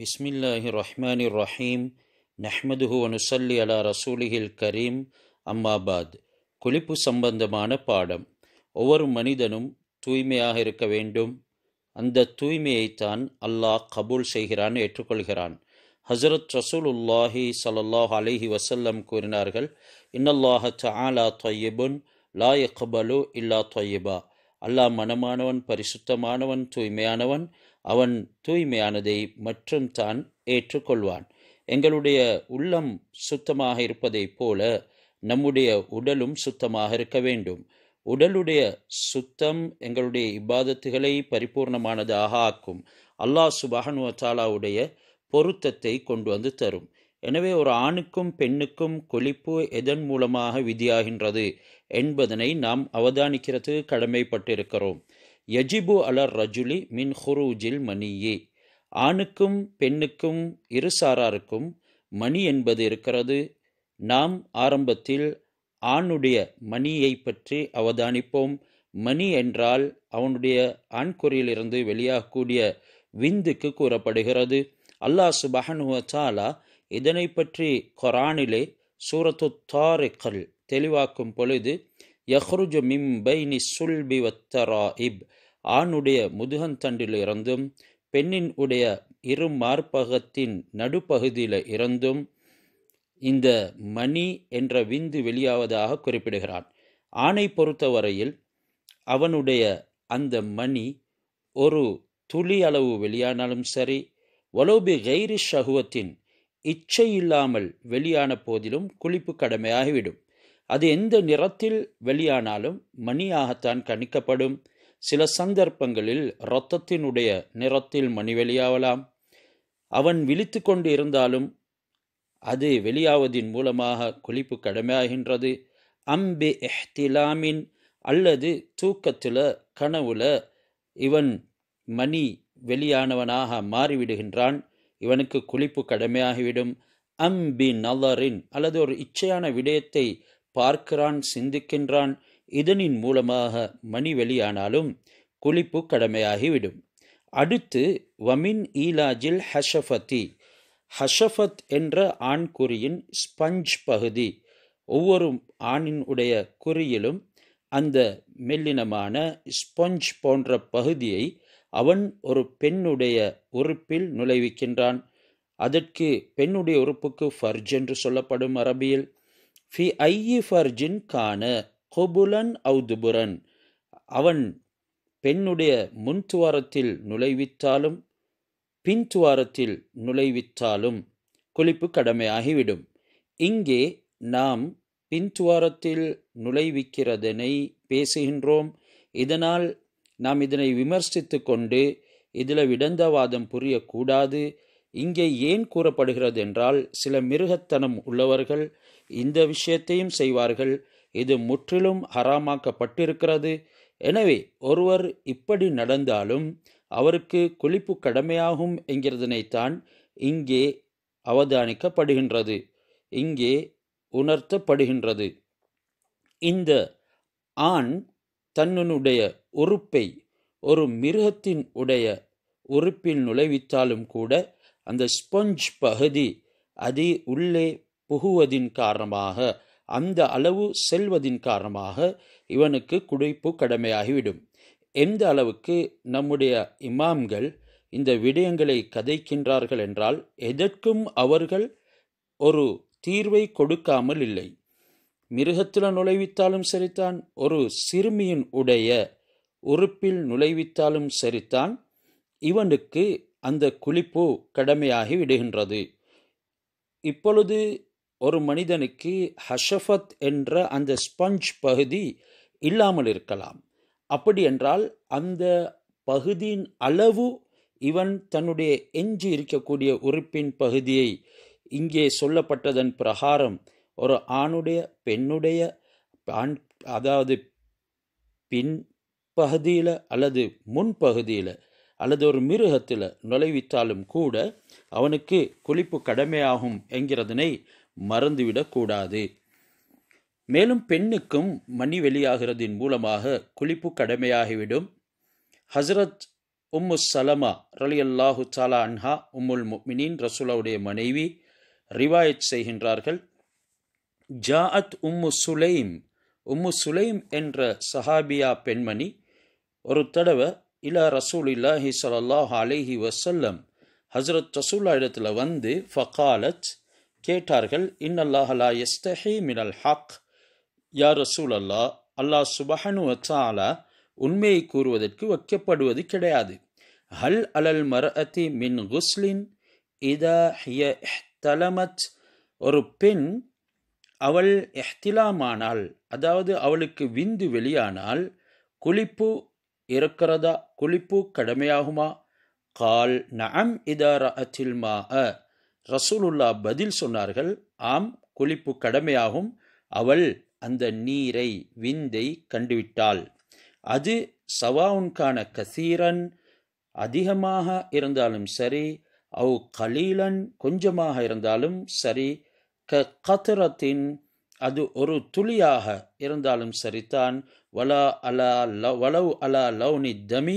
பிஸ்மில்லாஹி الله الرحمن الرحيم நஹ்மதுஹு வனுசல்லி அலா ரசூலிஹில் கரீம் அம்மாபாத் குளிப்பு சம்பந்தமான பாடம் ஒவ்வொரு மனிதனும் தூய்மையாக இருக்க வேண்டும் அந்த தூய்மையைத்தான் அல்லாஹ் கபூல் செய்கிறான் ஏற்றுக்கொள்கிறான் ஹசரத் உல்லாஹி சல்லாஹ் அலிஹி வசல்லம் கூறினார்கள் இன்னல்லாஹ தஆலா தொய்யபுன் லா யக்பலு இல்லா தொய்யபா அல்லாஹ் மனமானவன் பரிசுத்தமானவன் தூய்மையானவன் அவன் தூய்மையானதை மற்றும் தான் ஏற்றுக்கொள்வான் எங்களுடைய உள்ளம் சுத்தமாக இருப்பதைப் போல நம்முடைய உடலும் சுத்தமாக இருக்க வேண்டும் உடலுடைய சுத்தம் எங்களுடைய இபாதத்துகளை பரிபூர்ணமானதாக ஆக்கும் அல்லாஹ் சுபஹனுவ தாலாவுடைய பொருத்தத்தை கொண்டு வந்து தரும் எனவே ஒரு ஆணுக்கும் பெண்ணுக்கும் கொழிப்பு எதன் மூலமாக விதியாகின்றது என்பதனை நாம் அவதானிக்கிறது கடமைப்பட்டிருக்கிறோம் யஜிபு அலர் ரஜுலி மின் ஹுரூஜில் மணியே ஆணுக்கும் பெண்ணுக்கும் இருசாராருக்கும் மணி என்பது இருக்கிறது நாம் ஆரம்பத்தில் ஆணுடைய மணியை பற்றி அவதானிப்போம் மணி என்றால் அவனுடைய ஆண்குறியிலிருந்து வெளியாகக்கூடிய விந்துக்கு கூறப்படுகிறது அல்லாஹ் சுபஹனுவச்சாலா இதனை பற்றி கொரானிலே சூரத்து தாரிக்கல் தெளிவாக்கும் பொழுது யஹ்ருஜு மிம் பைனி சுல்பி வத்தரா இப் ஆணுடைய முதுகந்தண்டில் இருந்தும் பெண்ணின் உடைய இரு மார்பகத்தின் நடுப்பகுதியில் இருந்தும் இந்த மணி என்ற விந்து வெளியாவதாக குறிப்பிடுகிறான் ஆணை பொறுத்தவரையில் அவனுடைய அந்த மணி ஒரு துளி அளவு வெளியானாலும் சரி வலோபி கைரி சகுவத்தின் இச்சை இல்லாமல் வெளியான போதிலும் குளிப்பு கடமையாகிவிடும் அது எந்த நிறத்தில் வெளியானாலும் மணியாகத்தான் கணிக்கப்படும் சில சந்தர்ப்பங்களில் இரத்தத்தினுடைய நிறத்தில் மணி வெளியாகலாம் அவன் விழித்து கொண்டு இருந்தாலும் அது வெளியாவதின் மூலமாக குளிப்பு கடமையாகின்றது அம்பி எஹ்திலாமின் அல்லது தூக்கத்தில் கனவுல இவன் மணி வெளியானவனாக மாறிவிடுகின்றான் இவனுக்கு குளிப்பு கடமையாகிவிடும் அம்பி நலரின் அல்லது ஒரு இச்சையான விடயத்தை பார்க்கிறான் சிந்திக்கின்றான் இதனின் மூலமாக மணி வெளியானாலும் குளிப்பு கடமையாகிவிடும் அடுத்து வமின் ஈலாஜில் ஹஷஃபதி ஹஷஃபத் என்ற ஆண் குறியின் ஸ்பஞ்ச் பகுதி ஒவ்வொரு ஆணின் உடைய குறியிலும் அந்த மெல்லினமான ஸ்பஞ்ச் போன்ற பகுதியை அவன் ஒரு பெண்ணுடைய உறுப்பில் நுழைவிக்கின்றான் அதற்கு பெண்ணுடைய உறுப்புக்கு ஃபர்ஜ் என்று சொல்லப்படும் அரபியில் ஃபி ஐயி ஃபர்ஜின் கான கொபுலன் அவுதுபுரன் அவன் பெண்ணுடைய முன்துவாரத்தில் நுழைவித்தாலும் பின்துவாரத்தில் நுழைவித்தாலும் குளிப்பு கடமையாகிவிடும் இங்கே நாம் பின்துவாரத்தில் நுழைவிக்கிறதனை பேசுகின்றோம் இதனால் நாம் இதனை விமர்சித்து கொண்டு இதில் விடந்தவாதம் புரியக்கூடாது இங்கே ஏன் கூறப்படுகிறது என்றால் சில மிருகத்தனம் உள்ளவர்கள் இந்த விஷயத்தையும் செய்வார்கள் இது முற்றிலும் ஹராமாக்கப்பட்டிருக்கிறது எனவே ஒருவர் இப்படி நடந்தாலும் அவருக்கு குளிப்பு கடமையாகும் என்கிறதனைத்தான் இங்கே அவதானிக்கப்படுகின்றது இங்கே உணர்த்தப்படுகின்றது இந்த ஆண் தன்னனுடைய உறுப்பை ஒரு மிருகத்தின் உடைய உறுப்பில் நுழைவித்தாலும் கூட அந்த ஸ்பஞ்ச் பகுதி அது உள்ளே புகுவதின் காரணமாக அந்த அளவு செல்வதின் காரணமாக இவனுக்கு குடிப்பு கடமையாகிவிடும் எந்த அளவுக்கு நம்முடைய இமாம்கள் இந்த விடயங்களை கதைக்கின்றார்கள் என்றால் எதற்கும் அவர்கள் ஒரு தீர்வை கொடுக்காமல் இல்லை மிருகத்தில் நுழைவித்தாலும் சரித்தான் ஒரு சிறுமியின் உடைய உறுப்பில் நுழைவித்தாலும் சரித்தான் இவனுக்கு அந்த குளிப்பு கடமையாகி விடுகின்றது இப்பொழுது ஒரு மனிதனுக்கு ஹஷஃபத் என்ற அந்த ஸ்பஞ்ச் பகுதி இல்லாமல் இருக்கலாம் அப்படி என்றால் அந்த பகுதியின் அளவு இவன் தன்னுடைய எஞ்சி இருக்கக்கூடிய உறுப்பின் பகுதியை இங்கே சொல்லப்பட்டதன் பிரகாரம் ஒரு ஆணுடைய பெண்ணுடைய ஆண் அதாவது பின் பகுதியில் அல்லது முன்பகுதியில் அல்லது ஒரு மிருகத்தில் நுழைவித்தாலும் கூட அவனுக்கு குளிப்பு கடமையாகும் என்கிறதனை மறந்துவிடக்கூடாது மேலும் பெண்ணுக்கும் மணி வெளியாகிறதின் மூலமாக குளிப்பு கடமையாகிவிடும் ஹசரத் உம்மு சலமா ரலி அல்லாஹு சாலா அன்ஹா உம்முல் மினின் ரசூலாவுடைய மனைவி ரிவாயத் செய்கின்றார்கள் ஜாஅத் உம்மு சுலைம் உம்மு சுலைம் என்ற சஹாபியா பெண்மணி ஒரு தடவை இலா ரசூல் இல்லாஹி சலல்லாஹ் அலேஹி வசல்லம் ஹசரத் ரசூல்லா இடத்துல வந்து ஃபகாலத் கேட்டார்கள் இன்னல்லாஹலா எஸ்தஹி மினல் ஹக் யா ரசூல் அல்லா அல்லாஹ் சுபஹனு வச்சாலா உண்மையை கூறுவதற்கு வைக்கப்படுவது கிடையாது ஹல் அலல் மரஅதி மின் குஸ்லின் இதா ஹிய தலமத் ஒரு பெண் அவள் எஹ்திலாமானால் அதாவது அவளுக்கு விந்து வெளியானால் குளிப்பு இருக்கிறதா குளிப்பு கடமையாகுமா கால் நம் இதார அச்சில் மா அ ரசூலுல்லா பதில் சொன்னார்கள் ஆம் குளிப்பு கடமையாகும் அவள் அந்த நீரை விந்தை கண்டுவிட்டாள் அது சவாவுன்கான கசீரன் அதிகமாக இருந்தாலும் சரி அவ் கலீலன் கொஞ்சமாக இருந்தாலும் சரி க கத்திரத்தின் அது ஒரு துளியாக இருந்தாலும் சரிதான் வலா அலா ல வளவு அலா லவ்னி தமி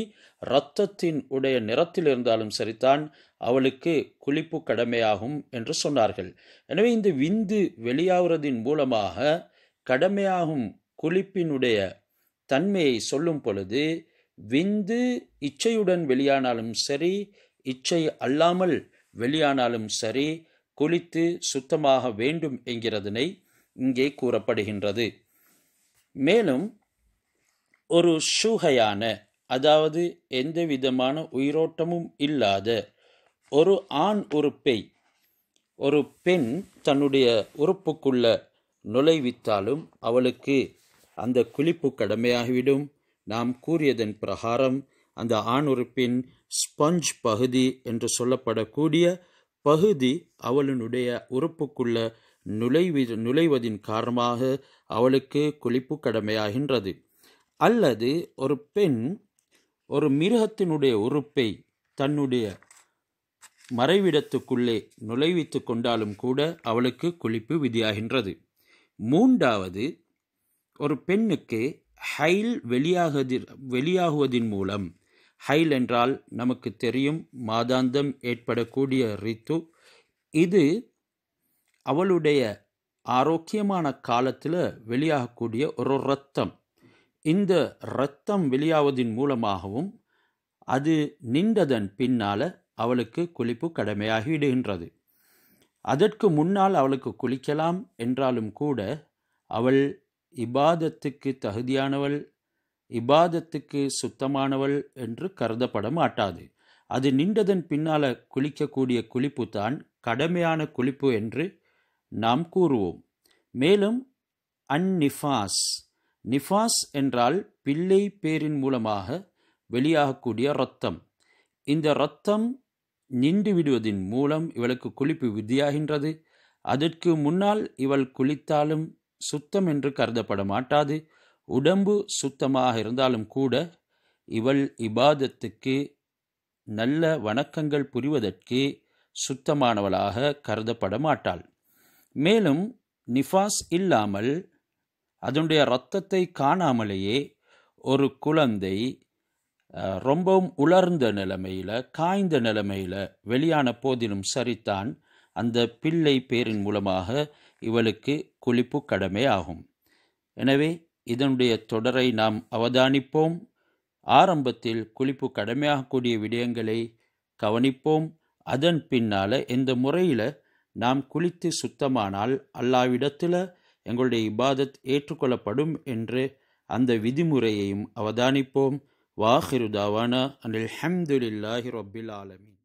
இரத்தத்தின் உடைய நிறத்தில் இருந்தாலும் சரிதான் அவளுக்கு குளிப்பு கடமையாகும் என்று சொன்னார்கள் எனவே இந்த விந்து வெளியாகிறதின் மூலமாக கடமையாகும் குளிப்பினுடைய தன்மையை சொல்லும் பொழுது விந்து இச்சையுடன் வெளியானாலும் சரி இச்சை அல்லாமல் வெளியானாலும் சரி குளித்து சுத்தமாக வேண்டும் என்கிறதனை இங்கே கூறப்படுகின்றது மேலும் ஒரு ஷூகையான அதாவது எந்த விதமான உயிரோட்டமும் இல்லாத ஒரு ஆண் உறுப்பை ஒரு பெண் தன்னுடைய உறுப்புக்குள்ள நுழைவித்தாலும் அவளுக்கு அந்த குளிப்பு கடமையாகிவிடும் நாம் கூறியதன் பிரகாரம் அந்த ஆண் உறுப்பின் ஸ்பஞ்ச் பகுதி என்று சொல்லப்படக்கூடிய பகுதி அவளுடைய உறுப்புக்குள்ள நுழைவி நுழைவதின் காரணமாக அவளுக்கு குளிப்பு கடமையாகின்றது அல்லது ஒரு பெண் ஒரு மிருகத்தினுடைய உறுப்பை தன்னுடைய மறைவிடத்துக்குள்ளே நுழைவித்து கொண்டாலும் கூட அவளுக்கு குளிப்பு விதியாகின்றது மூன்றாவது ஒரு பெண்ணுக்கு ஹைல் வெளியாகதி வெளியாகுவதின் மூலம் ஹைல் என்றால் நமக்கு தெரியும் மாதாந்தம் ஏற்படக்கூடிய ரித்து இது அவளுடைய ஆரோக்கியமான காலத்தில் வெளியாகக்கூடிய ஒரு இரத்தம் இந்த இரத்தம் வெளியாவதின் மூலமாகவும் அது நின்றதன் பின்னால் அவளுக்கு குளிப்பு கடமையாகிவிடுகின்றது அதற்கு முன்னால் அவளுக்கு குளிக்கலாம் என்றாலும் கூட அவள் இபாதத்துக்கு தகுதியானவள் இபாதத்துக்கு சுத்தமானவள் என்று கருதப்பட மாட்டாது அது நின்றதன் பின்னால் குளிக்கக்கூடிய குளிப்பு தான் கடமையான குளிப்பு என்று நாம் கூறுவோம் மேலும் அந்நிஃபாஸ் நிஃபாஸ் என்றால் பிள்ளை பேரின் மூலமாக வெளியாகக்கூடிய இரத்தம் இந்த இரத்தம் நின்று விடுவதன் மூலம் இவளுக்கு குளிப்பு விதியாகின்றது அதற்கு முன்னால் இவள் குளித்தாலும் சுத்தம் என்று கருதப்பட மாட்டாது உடம்பு சுத்தமாக இருந்தாலும் கூட இவள் இபாதத்துக்கு நல்ல வணக்கங்கள் புரிவதற்கு சுத்தமானவளாக கருதப்பட மாட்டாள் மேலும் நிஃபாஸ் இல்லாமல் அதனுடைய இரத்தத்தை காணாமலேயே ஒரு குழந்தை ரொம்பவும் உலர்ந்த நிலைமையில் காய்ந்த நிலைமையில் வெளியான போதிலும் சரித்தான் அந்த பிள்ளை பேரின் மூலமாக இவளுக்கு குளிப்பு கடமை ஆகும் எனவே இதனுடைய தொடரை நாம் அவதானிப்போம் ஆரம்பத்தில் குளிப்பு கடமையாகக்கூடிய விடயங்களை கவனிப்போம் அதன் பின்னால் இந்த முறையில் நாம் குளித்து சுத்தமானால் அல்லாவிடத்தில் எங்களுடைய இபாதத் ஏற்றுக்கொள்ளப்படும் என்று அந்த விதிமுறையையும் அவதானிப்போம் வாஹிருதாவானா அனில் ஹம்துலில்லாஹி ரொபில் ஆலமி